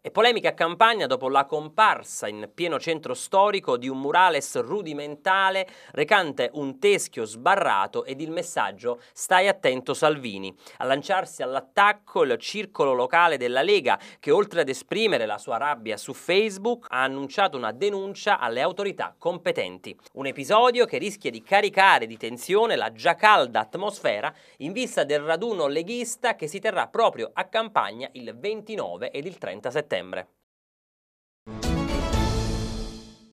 E polemica a Campagna dopo la comparsa in pieno centro storico di un murales rudimentale recante un teschio sbarrato ed il messaggio Stai attento Salvini. A lanciarsi all'attacco il circolo locale della Lega che oltre ad esprimere la sua rabbia su Facebook ha annunciato una denuncia alle autorità competenti. Un episodio che rischia di caricare di tensione la già calda atmosfera in vista del raduno leghista che si terrà proprio a Campagna il 29 ed il 30 settembre settembre.